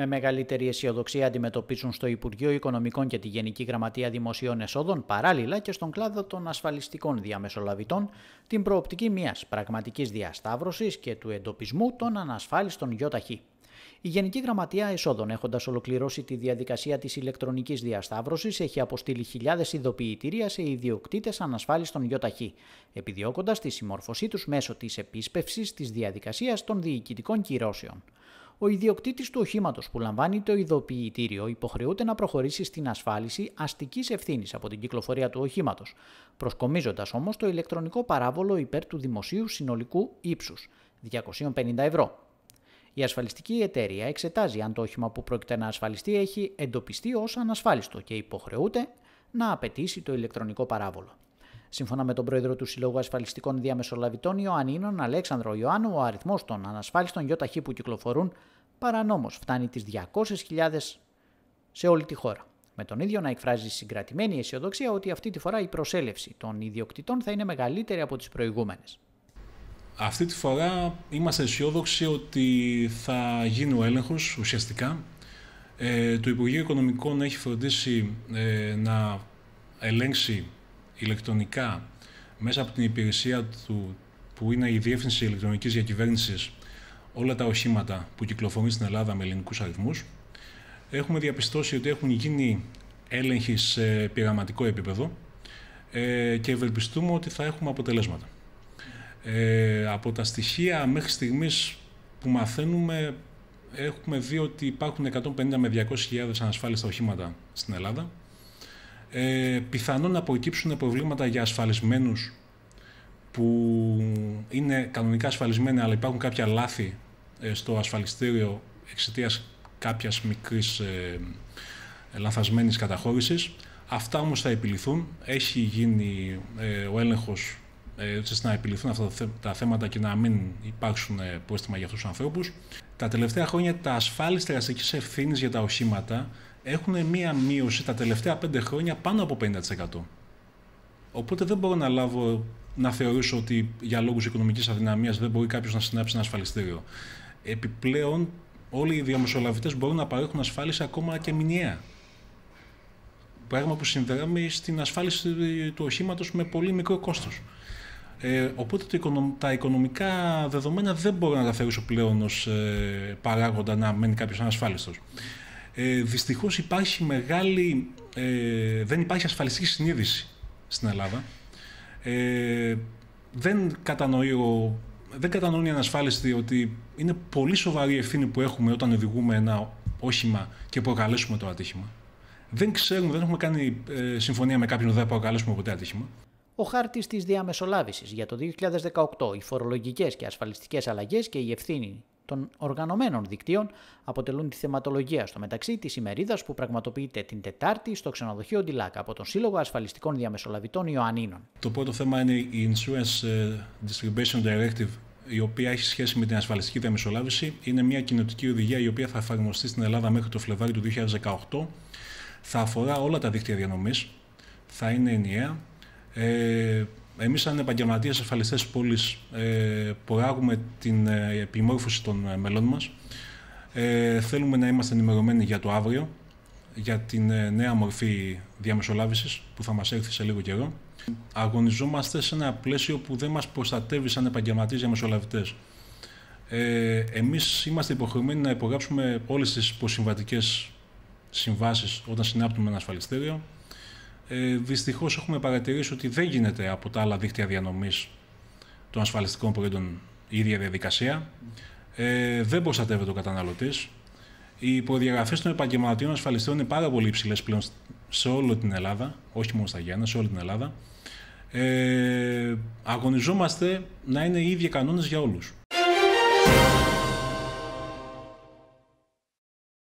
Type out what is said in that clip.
με μεγαλύτερη αισιοδοξία αντιμετωπίζουν στο Υπουργείο Οικονομικών και τη Γενική Γραμματεία Δημοσίων Εσόδων, παράλληλα και στον κλάδο των ασφαλιστικών διαμεσολαβητών, την προοπτική μιας πραγματικής διασταύρωσης και του εντοπισμού των ανασφάλιστων ΙΟΤΑΧΗ. Η Γενική Γραμματεία Εσόδων, έχοντας ολοκληρώσει τη διαδικασία της ηλεκτρονικής διασταύρωσης, έχει αποστείλει χιλιάδες ειδοποιητήρια σε ιδιοκτήτες ανασφάλιστων ΙΟΤΑΧΗ, επιδιώκοντας τη συμμόρφωσή τους μέσω της επίσπευσης της διαδικασίας των διοικητικών κυρώσεων ο ιδιοκτήτης του οχήματος που λαμβάνει το ειδοποιητήριο υποχρεούται να προχωρήσει στην ασφάλιση αστικής ευθύνης από την κυκλοφορία του οχήματος, προσκομίζοντας όμως το ηλεκτρονικό παράβολο υπέρ του δημοσίου συνολικού ύψους 250 ευρώ. Η ασφαλιστική εταιρεία εξετάζει αν το όχημα που πρόκειται να ασφαλιστεί έχει εντοπιστεί ως ανασφάλιστο και υποχρεούται να απαιτήσει το ηλεκτρονικό παράβολο. Σύμφωνα με τον πρόεδρο του Συλλόγου Ασφαλιστικών Διαμεσολαβητών Ιωαννίνων Αλέξανδρο Ιωάννου, ο αριθμός των ανασφάλιστων ΙΟΤΑΧ που κυκλοφορούν παρανόμως φτάνει τις 200.000 σε όλη τη χώρα. Με τον ίδιο να εκφράζει συγκρατημένη αισιοδοξία ότι αυτή τη φορά η προσέλευση των ιδιοκτητών θα είναι μεγαλύτερη από τις προηγούμενες. Αυτή τη φορά είμαστε αισιόδοξοι ότι θα γίνει ο έλεγχος ουσιαστικά. Ε, το Υπουργείο Οικονομικών έχει φροντίσει ε, να ελέγξει ηλεκτρονικά μέσα από την υπηρεσία του που είναι η Διεύθυνση ηλεκτρονικής διακυβέρνησης, όλα τα οχήματα που κυκλοφορούν στην Ελλάδα με ελληνικούς αριθμούς. Έχουμε διαπιστώσει ότι έχουν γίνει έλεγχοι σε πειραματικό επίπεδο ε, και ευελπιστούμε ότι θα έχουμε αποτελέσματα. Ε, από τα στοιχεία μέχρι στιγμής που μαθαίνουμε έχουμε δει ότι υπάρχουν 150 με 200 200.000 ανασφάλιστα οχήματα στην Ελλάδα ε, πιθανόν να προκύψουν προβλήματα για ασφαλισμένους που είναι κανονικά ασφαλισμένοι αλλά υπάρχουν κάποια λάθη ε, στο ασφαλιστήριο εξαιτίας κάποιας μικρής ε, λαθασμένης Αυτά όμως θα επιληθούν. Έχει γίνει ε, ο έλεγχος ε, έτσι να επιληθούν αυτά τα θέματα και να μην υπάρξουν πρόστιμα για αυτούς τους ανθρώπους. Τα τελευταία χρόνια τα ασφάλιστα ευθύνης για τα οχήματα έχουν μία μείωση τα τελευταία πέντε χρόνια πάνω από 50%. Οπότε δεν μπορώ να λάβω να θεωρήσω ότι για λόγους οικονομικής αδυναμίας δεν μπορεί κάποιος να συνάψει ένα ασφαλιστήριο. Επιπλέον, όλοι οι διαμεσολαβητές μπορούν να παρέχουν ασφάλιση ακόμα και μηνιαία. Πράγμα που συνδράμει στην ασφάλιση του οχήματος με πολύ μικρό κόστος. Ε, οπότε τα οικονομικά δεδομένα δεν μπορώ να τα θεωρήσω πλέον ως ε, παράγοντα να μένει κάποιος ανασφάλιστος ε, δυστυχώς υπάρχει μεγάλη, ε, δεν υπάρχει ασφαλιστική συνείδηση στην Ελλάδα. Ε, δεν κατανοεί ο, δεν κατανοούν οι ανασφάλιστοι ότι είναι πολύ σοβαρή η ευθύνη που έχουμε όταν οδηγούμε ένα όχημα και προκαλέσουμε το ατύχημα. Δεν ξέρουμε, δεν έχουμε κάνει ε, συμφωνία με κάποιον ότι θα προκαλέσουμε ποτέ ατύχημα. Ο χάρτης της διαμεσολάβησης για το 2018, οι φορολογικές και ασφαλιστικές αλλαγές και η ευθύνη των οργανωμένων δικτύων αποτελούν τη θεματολογία στο μεταξύ της ημερίδας που πραγματοποιείται την Τετάρτη στο ξενοδοχείο Ντιλάκα από τον Σύλλογο Ασφαλιστικών Διαμεσολαβητών Ιωαννίνων. Το πρώτο θέμα είναι η Insurance ε, Distribution Directive η οποία έχει σχέση με την ασφαλιστική διαμεσολάβηση. Είναι μια κοινοτική οδηγία η οποία θα εφαρμοστεί στην Ελλάδα μέχρι το Φλεβάρι του 2018. Θα αφορά όλα τα δίκτυα διανομής, θα είναι ενιαία. Ε, εμείς, σαν επαγγελματίες ασφαλιστές τη πόλης, ε, προάγουμε την ε, επιμόρφωση των ε, μελών μας. Ε, θέλουμε να είμαστε ενημερωμένοι για το αύριο, για την ε, νέα μορφή διαμεσολάβησης που θα μας έρθει σε λίγο καιρό. Αγωνιζόμαστε σε ένα πλαίσιο που δεν μας προστατεύει σαν επαγγελματίες διαμεσολαβητές. Ε, Εμείς είμαστε υποχρεωμένοι να υπογράψουμε όλες τις προσυμβατικέ συμβάσεις όταν συνάπτουμε ένα ασφαλιστήριο ε, δυστυχώς έχουμε παρατηρήσει ότι δεν γίνεται από τα άλλα δίκτυα διανομής των ασφαλιστικών προϊόντων η ίδια διαδικασία. Ε, δεν προστατεύεται ο καταναλωτής. Οι προδιαγραφές των επαγγελματιών ασφαλιστών είναι πάρα πολύ υψηλές πλέον σε όλη την Ελλάδα, όχι μόνο στα Γιάννα, σε όλη την Ελλάδα. Ε, αγωνιζόμαστε να είναι οι ίδιοι κανόνες για όλους.